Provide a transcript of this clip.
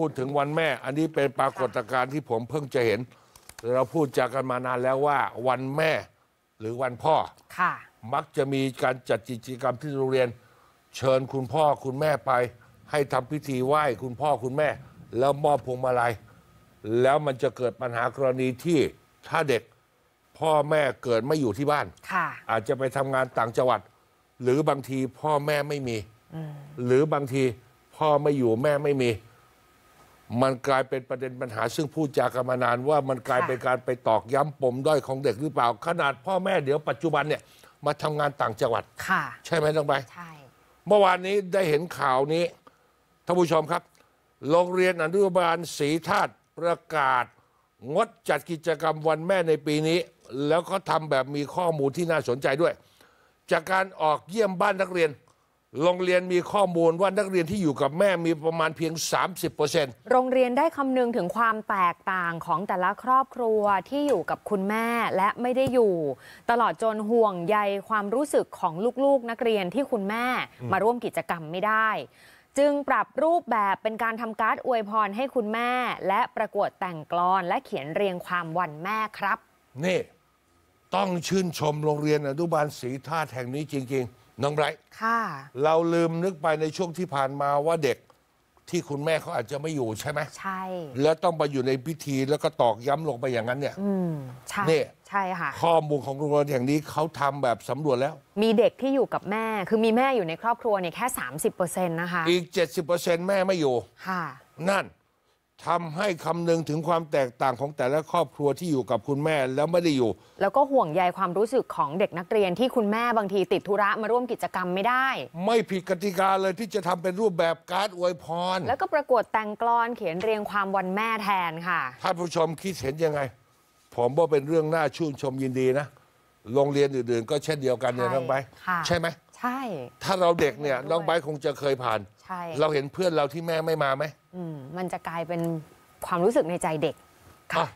พูดถึงวันแม่อันนี้เป็นปรากฏการณ์ที่ผมเพิ่งจะเห็น เราพูดจากกันมานานแล้วว่าวันแม่หรือวันพ่อค่ะมักจะมีการจัดกิจกรรมที่โรงเรียน เชิญคุณพ่อคุณแม่ไป ให้ทำพิธีไหว้คุณพ่อคุณแม่ แล้วมอบพวงมาลัยแล้วมันจะเกิดปัญหากรณีที่ถ้าเด็กพ่อแม่เกิดไม่อยู่ที่บ้านค่ะอาจจะไปทำงานต่างจังหวัด หรือบางทีพ่อแม่ไม่มีหรือบางทีพ่อไม่อยู่แม่ไม่มีมันกลายเป็นประเด็นปัญหาซึ่งพูดจากกันมานานว่ามันกลายเป็นการไปตอกย้ำปมด้อยของเด็กหรือเปล่า ขนาดพ่อแม่เดี๋ยวปัจจุบันเนี่ยมาทำงานต่างจังหวัด ค่ะ ใช่ไหมต้องไป ใช่ เมื่อวานนี้ได้เห็นข่าวนี้ ท่านผู้ชมครับ โรงเรียนอนุบาลศรีธาตุประกาศ งดจัดกิจกรรมวันแม่ในปีนี้ แล้วก็ทำแบบมีข้อมูลที่น่าสนใจด้วย จากการออกเยี่ยมบ้านนักเรียนโรงเรียนมีข้อมูลว่านักเรียนที่อยู่กับแม่มีประมาณเพียง 30%โรงเรียนได้คำนึงถึงความแตกต่างของแต่ละครอบครัวที่อยู่กับคุณแม่และไม่ได้อยู่ ตลอดจนห่วงใยความรู้สึกของลูกๆนักเรียนที่คุณแม่ มาร่วมกิจกรรมไม่ได้ จึงปรับรูปแบบเป็นการทำการ์ดอวยพรให้คุณแม่ และประกวดแต่งกลอนและเขียนเรียงความวันแม่ครับนี่ ต้องชื่นชมโรงเรียนอนุบาลศรีธาตุแห่งนี้จริง ๆน้องไบรท์เราลืมนึกไปในช่วงที่ผ่านมาว่าเด็กที่คุณแม่เขาอาจจะไม่อยู่ใช่ไหมใช่ แล้วต้องไปอยู่ในพิธีแล้วก็ตอกย้ำลงไปอย่างนั้นเนี่ยอืมใช่เนี่ยใช่ค่ะ ข้อมูลของโรงเรียนอย่งนี้เขาทำแบบสำรวจแล้ว มีเด็กที่อยู่กับแม่คือมีแม่อยู่ในครอบครัวเนี่ยแค่ 30%นะคะ อีก 70%แม่ไม่อยู่ ค่ะ นั่นทำให้คำนึงถึงความแตกต่างของแต่ละครอบครัวที่อยู่กับคุณแม่แล้วไม่ได้อยู่ แล้วก็ห่วงใยความรู้สึกของเด็กนักเรียนที่คุณแม่บางทีติดธุระมาร่วมกิจกรรมไม่ได้ ไม่ผิดกติกาเลยที่จะทำเป็นรูปแบบการ์ดอวยพร แล้วก็ประกวดแต่งกลอนเขียนเรียงความวันแม่แทนค่ะท่านผู้ชมคิดเห็นยังไง ผมว่าเป็นเรื่องน่าชื่นชมยินดีนะ โรงเรียนอื่นๆก็เช่นเดียวกันเนี่ยน้องไบใช่ไหมใช่ ถ้าเราเด็กเนี่ยน้องใบคงจะเคยผ่านใช่เราเห็นเพื่อนเราที่แม่ไม่มาไหมมันจะกลายเป็นความรู้สึกในใจเด็ก ค่ะ